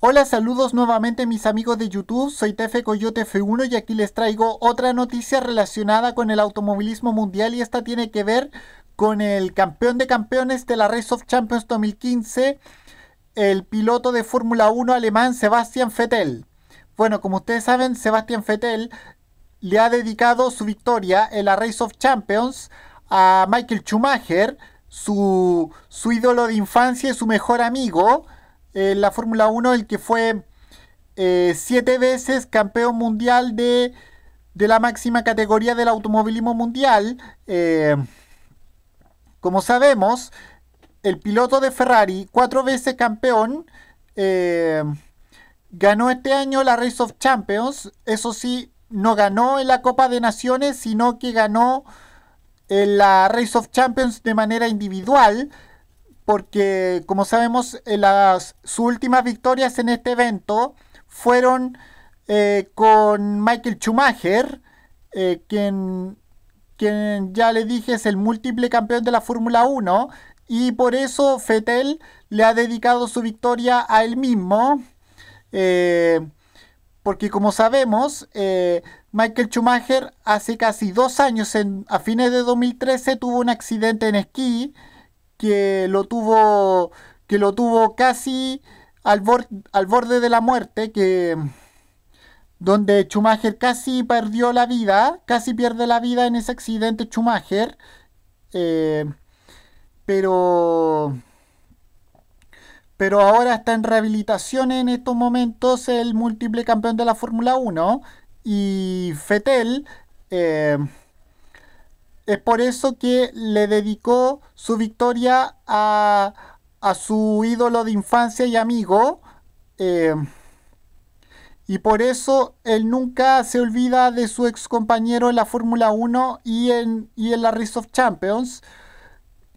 Hola, saludos nuevamente mis amigos de YouTube, soy Tefe Coyote F1 y aquí les traigo otra noticia relacionada con el automovilismo mundial y esta tiene que ver con el campeón de campeones de la Race of Champions 2015, el piloto de Fórmula 1 alemán Sebastian Vettel. Bueno, como ustedes saben, Sebastian Vettel le ha dedicado su victoria en la Race of Champions a Michael Schumacher, su, su ídolo de infancia y su mejor amigo en eh, la Fórmula 1, el que fue eh, siete veces campeón mundial de, la máxima categoría del automovilismo mundial. Eh, como sabemos, el piloto de Ferrari, cuatro veces campeón, ganó este año la Race of Champions. Eso sí, no ganó en la Copa de Naciones, sino que ganó en la Race of Champions de manera individual porque como sabemos eh, las, sus últimas victorias en este evento fueron eh, con Michael Schumacher, eh, quien, quien ya le dije es el múltiple campeón de la Fórmula 1, y por eso Fettel le ha dedicado su victoria a él mismo, porque como sabemos, Michael Schumacher hace casi dos años, a fines de 2013, tuvo un accidente en esquí, que lo tuvo, que lo tuvo casi al, borde, al borde de la muerte, que donde Schumacher casi perdió la vida, casi pierde la vida en ese accidente Schumacher, eh, pero pero ahora está en rehabilitación en estos momentos el múltiple campeón de la Fórmula 1 y Fetel eh, es por eso que le dedicó su victoria a, su ídolo de infancia y amigo. Em, y por eso él nunca se olvida de su ex compañero en la Fórmula 1 y en, en la Race of Champions.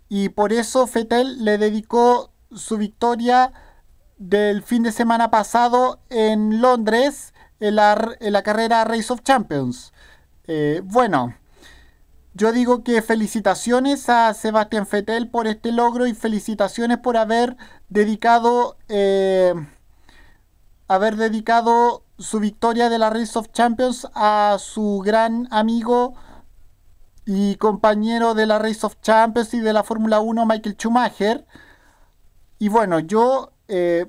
Y por eso Fettel le dedicó su victoria del fin de semana pasado en Londres en la, carrera Race of Champions. Eh, bueno, yo digo que felicitaciones a Sebastián Fetel por este logro y felicitaciones por haber dedicado, eh, haber dedicado su victoria de la Race of Champions a su gran amigo y compañero de la Race of Champions y de la Fórmula 1, Michael Schumacher. Y bueno, yo eh,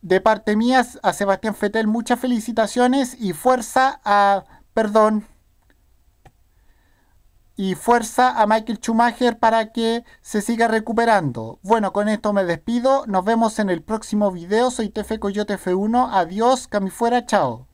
de parte mía a Sebastián Fetel muchas felicitaciones y fuerza a, perdón, y fuerza a Michael Schumacher para que se siga recuperando. Bueno, con esto me despido. Nos vemos en el próximo video. Soy TF Coyote F1. Adiós, cami fuera, chao.